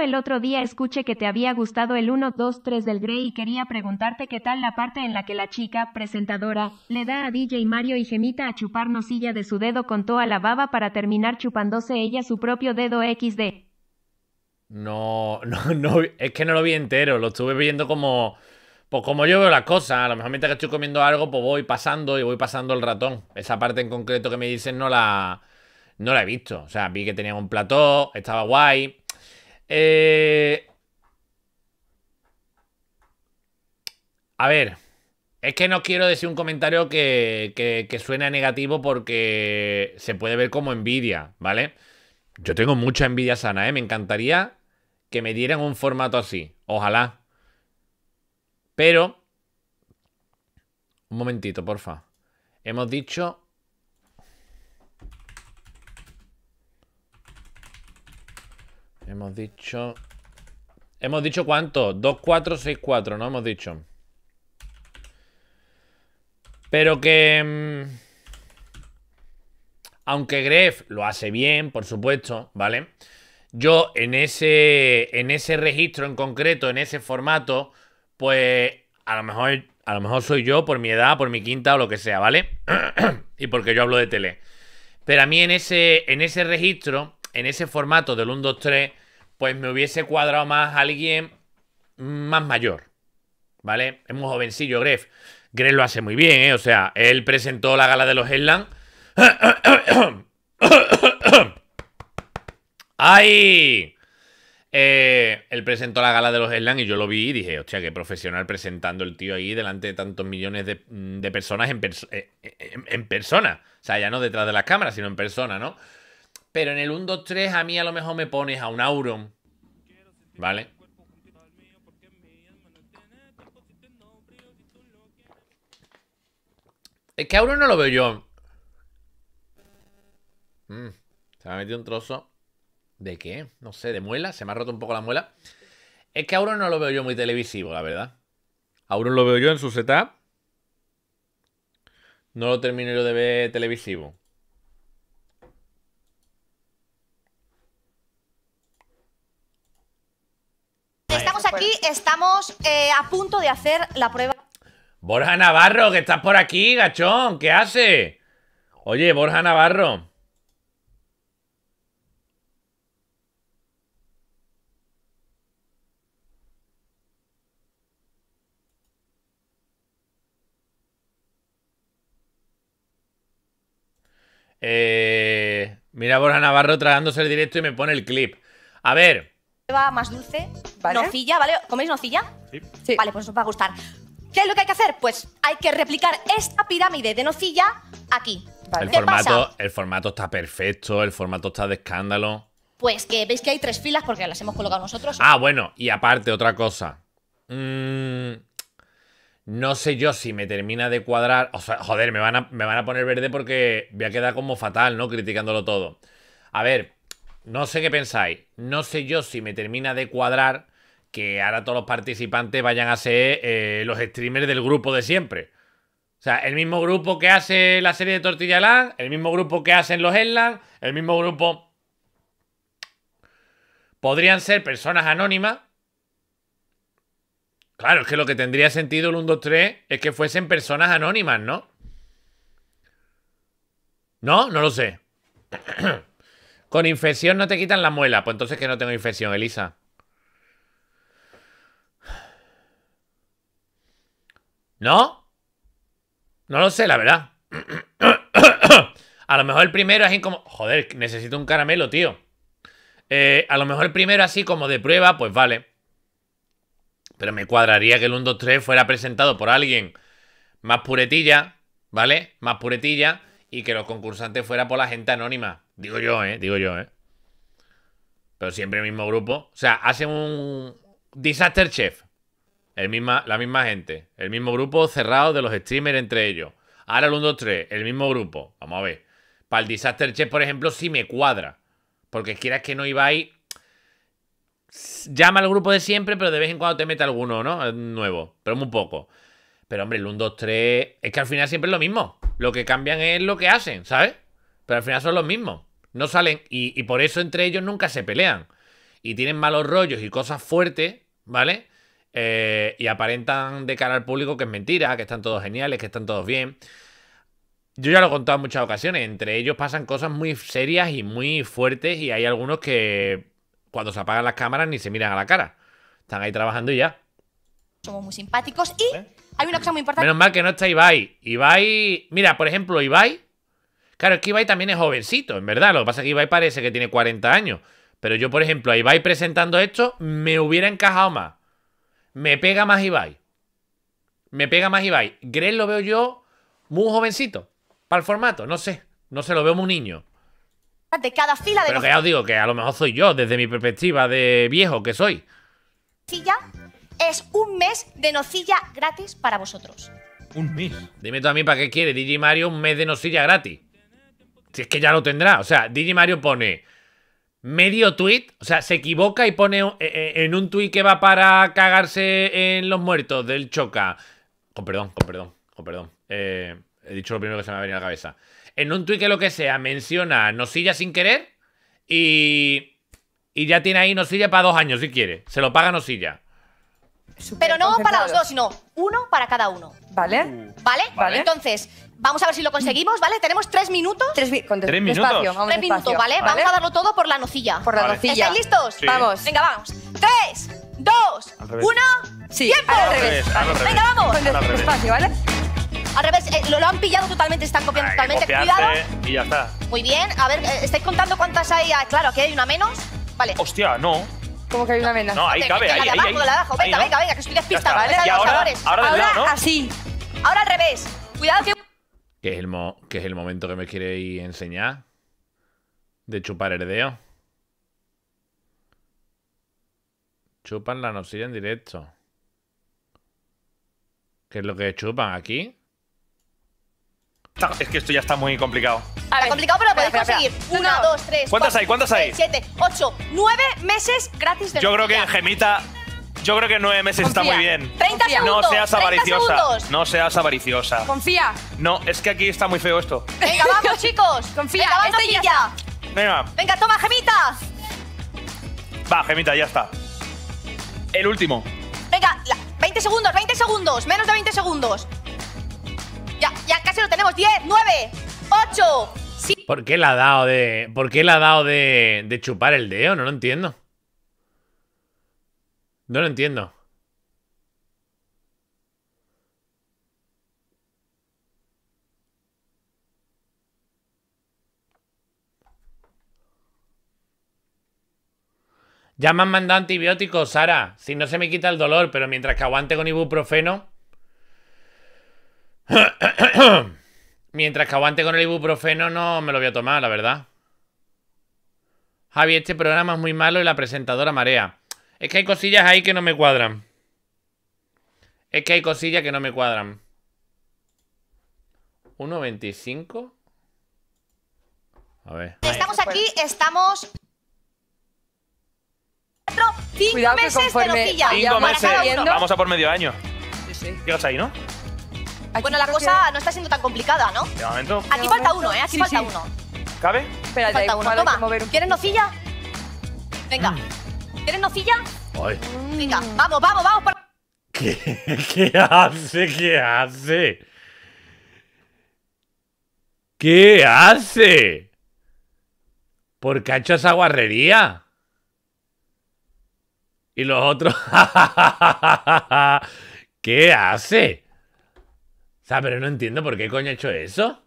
el otro día escuché que te había gustado el 1, 2, 3 del Grey y quería preguntarte qué tal la parte en la que la chica, presentadora, le da a DJ Mario y Gemita a chupar de su dedo con toda la baba para terminar chupándose ella su propio dedo XD. No, no, no, es que no lo vi entero, lo estuve viendo como... Pues como yo veo las cosas, a lo mejor mientras que estoy comiendo algo, pues voy pasando y voy pasando el ratón. Esa parte en concreto que me dicen no la, no la he visto. O sea, vi que tenía un plató, estaba guay, eh, a ver, es que no quiero decir un comentario que, que suene negativo porque se puede ver como envidia, ¿vale? Yo tengo mucha envidia sana, ¿eh? Me encantaría que me dieran un formato así. Ojalá. Pero... Un momentito, porfa. Hemos dicho Hemos dicho... Hemos dicho cuánto? 2, 4, 6, 4, ¿no? Hemos dicho. Pero que... Mm, aunque Gref lo hace bien, por supuesto, ¿vale? Yo en ese, en ese registro en concreto, en ese formato, pues a lo mejor a lo mejor soy yo por mi edad, por mi quinta o lo que sea, ¿vale? y porque yo hablo de tele. Pero a mí en ese, en ese registro en ese formato del 1, 2, 3, pues me hubiese cuadrado más alguien más mayor. ¿Vale? Es muy jovencillo, Gref. Gref lo hace muy bien, ¿eh? O sea, él presentó la gala de los Headland. ¡Ay! Eh, él presentó la gala de los Headland y yo lo vi y dije, hostia, qué profesional presentando el tío ahí delante de tantos millones de, personas eh, eh, en persona. O sea, ya no detrás de las cámaras, sino en persona, ¿no? Pero en el 1, 2, 3 a mí a lo mejor me pones a un Auron. ¿Vale? Es que Auron no lo veo yo. Mm, se me ha metido un trozo. ¿De qué? No sé, de muela. Se me ha roto un poco la muela. Es que Auron no lo veo yo muy televisivo, la verdad. Auron lo veo yo en su setup. No lo termino yo de ver televisivo. aquí estamos eh, a punto de hacer la prueba. Borja Navarro, que estás por aquí, gachón, ¿qué hace? Oye, Borja Navarro. Eh, mira Borja Navarro tragándose el directo y me pone el clip. A ver, más dulce, nocilla, ¿vale? ¿Coméis nocilla? Sí. Vale, pues os va a gustar. ¿Qué es lo que hay que hacer? Pues hay que replicar esta pirámide de nocilla aquí. El, formato, el formato está perfecto, el formato está de escándalo. Pues que veis que hay tres filas porque las hemos colocado nosotros. Ah, bueno, y aparte, otra cosa. Mm, no sé yo si me termina de cuadrar. O sea, joder, me van, a, me van a poner verde porque voy a quedar como fatal, ¿no? Criticándolo todo. A ver, no sé qué pensáis. No sé yo si me termina de cuadrar que ahora todos los participantes vayan a ser eh, los streamers del grupo de siempre. O sea, el mismo grupo que hace la serie de Tortilla Land, el mismo grupo que hacen los enla, el mismo grupo... Podrían ser personas anónimas. Claro, es que lo que tendría sentido el 1, 2, 3 es que fuesen personas anónimas, ¿no? No, no lo sé. Con infección no te quitan la muela. Pues entonces que no tengo infección, Elisa. ¿No? No lo sé, la verdad. A lo mejor el primero es así como... Joder, necesito un caramelo, tío. Eh, a lo mejor el primero así como de prueba, pues vale. Pero me cuadraría que el 1, 2, 3 fuera presentado por alguien más puretilla, ¿vale? Más puretilla y que los concursantes fueran por la gente anónima. Digo yo, ¿eh? Digo yo, ¿eh? Pero siempre el mismo grupo. O sea, hacen un Disaster Chef. El misma, la misma gente. El mismo grupo cerrado de los streamers entre ellos. Ahora el 1, 2, 3. El mismo grupo. Vamos a ver. Para el Disaster Chef, por ejemplo, sí me cuadra. Porque quieras que no ibais. Llama al grupo de siempre, pero de vez en cuando te mete alguno, ¿no? Nuevo. Pero muy poco. Pero hombre, el 1, 2, 3. Es que al final siempre es lo mismo. Lo que cambian es lo que hacen, ¿sabes? Pero al final son los mismos. No salen. Y, por eso entre ellos nunca se pelean. Y tienen malos rollos y cosas fuertes, ¿vale? Eh, y aparentan de cara al público que es mentira, que están todos geniales, que están todos bien. Yo ya lo he contado en muchas ocasiones. Entre ellos pasan cosas muy serias y muy fuertes. Y hay algunos que cuando se apagan las cámaras ni se miran a la cara. Están ahí trabajando y ya. Somos muy simpáticos y. ¿Eh? hay una cosa muy importante. Menos mal que no está Ibai. Ibai, mira, por ejemplo, Ibai. Claro, es que Ibai también es jovencito, en verdad. Lo que pasa es que Ibai parece que tiene 40 años. Pero yo, por ejemplo, a Ibai presentando esto, me hubiera encajado más. Me pega más Ibai. Me pega más Ibai. Grell lo veo yo muy jovencito. Para el formato, no sé. No se sé, lo veo muy niño. De cada fila Pero que ya os digo que a lo mejor soy yo, desde mi perspectiva de viejo que soy. Sí, ya es un mes de nocilla gratis para vosotros. Un mes. Dime tú a mí para qué quiere DJ Mario un mes de nocilla gratis. Si es que ya lo tendrá. O sea, DJ Mario pone medio tweet, o sea, se equivoca y pone eh, eh, en un tweet que va para cagarse en los muertos del Choca. Con perdón, con perdón, con perdón. Eh, he dicho lo primero que se me ha venido a la cabeza. En un tweet que lo que sea, menciona nocilla sin querer y. Y ya tiene ahí nocilla para dos años si quiere. Se lo paga nocilla pero no para los dos, sino uno para cada uno. Uh, ¿Vale? ¿Vale? Entonces, vamos a ver si lo conseguimos, ¿vale? Tenemos tres minutos. Tres, minutos? vamos minutos, ¿vale? Vamos a darlo todo por la nocilla. Por la nocilla. ¿Estáis listos? Vamos. Venga, vamos. Tres, dos, uno. Sí, ¡Tiempo! al revés. Al revés. Venga, vamos. Al revés. despacio, ¿vale? Al revés, eh, lo, lo han pillado totalmente, están copiando totalmente. Cuidado. y ya está. Muy bien. A ver, eh, ¿estáis contando cuántas hay? Ah, claro, aquí hay una menos. Vale. Hostia, no. Como que hay una vena. No, ahí cabe, ahí, Venga, venga, que estoy despista, ¿vale? Y ahora, ahora así. Ah, ahora al revés. Cuidado que... ¿Qué es, el momento que me queréis enseñar. De chupar herdeo. Chupan la nocilla en directo. ¿Qué es lo que chupan aquí? Es que esto ya está muy complicado. A está complicado, pero podéis espera, conseguir. espera. Una, dos, tres. ¿Cuántas hay? ¿Cuántas hay? siete, ocho, nueve meses gratis de Yo creo que en Gemita. Yo creo que en nueve meses está muy bien. 30 segundos. No seas avariciosa. No seas avariciosa. Confía, No, es que aquí está muy feo esto. Venga, vamos, chicos. Confía, Venga, vamos, ya Venga, Venga, toma, gemita. va, Gemita, ya está. El último. Venga, 20 segundos, 20 segundos. Menos de 20 segundos. Ya, casi lo tenemos. 10, 9, 8, 7. ¿Por qué le ha dado de. ¿Por qué ha dado de, de chupar el dedo? No lo entiendo. No lo entiendo. Ya me han mandado antibióticos, Sara. Si no se me quita el dolor, pero mientras que aguante con ibuprofeno. Mientras que aguante con el ibuprofeno no me lo voy a tomar, la verdad. Javi, este programa es muy malo y la presentadora marea. Es que hay cosillas ahí que no me cuadran. Es que hay cosillas que no me cuadran. 1.25. A ver. Estamos aquí, pues. estamos... cinco Cuidado meses de Vamos a por medio año. Sí, ahí, ¿no? bueno, la cosa no está siendo tan complicada, ¿no? Aquí falta uno, ¿eh? Aquí falta uno. ¿Cabe? Espera, falta uno. Toma. Mm. ¿Quieres nocilla? Venga. ¿Quieres nocilla? Venga, vamos, vamos, vamos. para. ¿Qué, ¿Qué hace? ¿Qué hace? ¿Qué hace? ¿Por qué ha hecho esa guarrería? Y los otros... ¿Qué hace? O sea, pero no entiendo por qué coño he hecho eso.